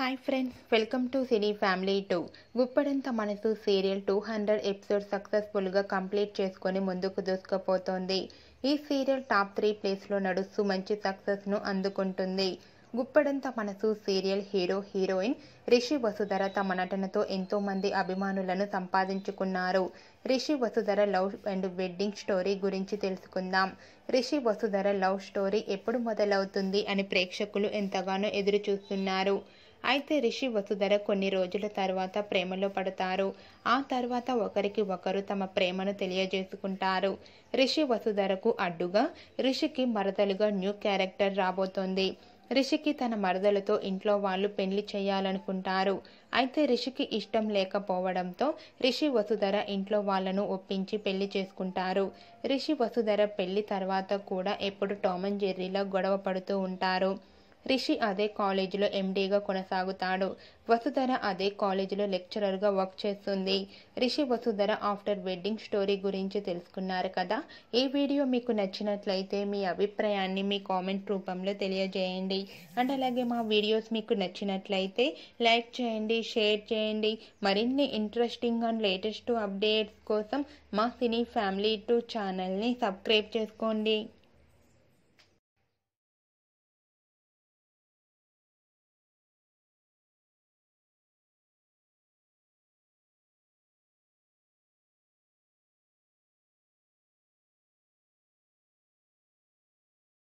hi friends welcome to cine family two Guppedantha Manasu serial two hundred episode సక్సెస్ఫుల్గా complete చేసుకొని ముందుకు దూసుకుపోతోంది ఈ సీరియల్ టాప్ త్రీ ప్లేస్లో నడుస్తూ మంచి సక్సెస్ను అందుకుంటుంది Guppedantha Manasu serial hero heroine Rishi Vasudhara తమ నటనతో ఎంతోమంది అభిమానులను సంపాదించుకున్నారు Rishi Vasudhara love and wedding story గురించి తెలుసుకుందాం రిషి వసుధర లవ్ స్టోరీ ఎప్పుడు మొదలవుతుంది అని ప్రేక్షకులు ఎంతగానో ఎదురు చూస్తున్నారు అయితే రిషి వసుధర కొన్ని రోజుల తర్వాత ప్రేమలో పడతారు ఆ తర్వాత ఒకరికి ఒకరు తమ ప్రేమను తెలియజేసుకుంటారు రిషి వసుధరకు అడ్డుగా రిషికి మరదలుగా న్యూ క్యారెక్టర్ రాబోతోంది రిషికి తన మరదలతో ఇంట్లో వాళ్ళు పెళ్లి చేయాలనుకుంటారు అయితే రిషికి ఇష్టం లేకపోవడంతో రిషి వసుధర ఇంట్లో వాళ్ళను ఒప్పించి పెళ్లి చేసుకుంటారు రిషి వసుధర పెళ్లి తర్వాత కూడా ఎప్పుడు టామన్ జెర్రీలో గొడవ పడుతూ ఉంటారు రిషి అదే కాలేజీలో ఎండీగా కొనసాగుతాడు వసుధర అదే కాలేజీలో లెక్చరర్గా వర్క్ చేస్తుంది Rishi Vasudhara after wedding story గురించి తెలుసుకున్నారు కదా ఈ వీడియో మీకు నచ్చినట్లయితే మీ అభిప్రాయాన్ని మీ కామెంట్ రూపంలో తెలియజేయండి అండ్ అలాగే మా వీడియోస్ మీకు నచ్చినట్లయితే లైక్ చేయండి షేర్ చేయండి మరిన్ని ఇంట్రెస్టింగ్ అండ్ లేటెస్ట్ అప్డేట్స్ కోసం మా సినీ ఫ్యామిలీ టూ ఛానల్ని సబ్స్క్రైబ్ చేసుకోండి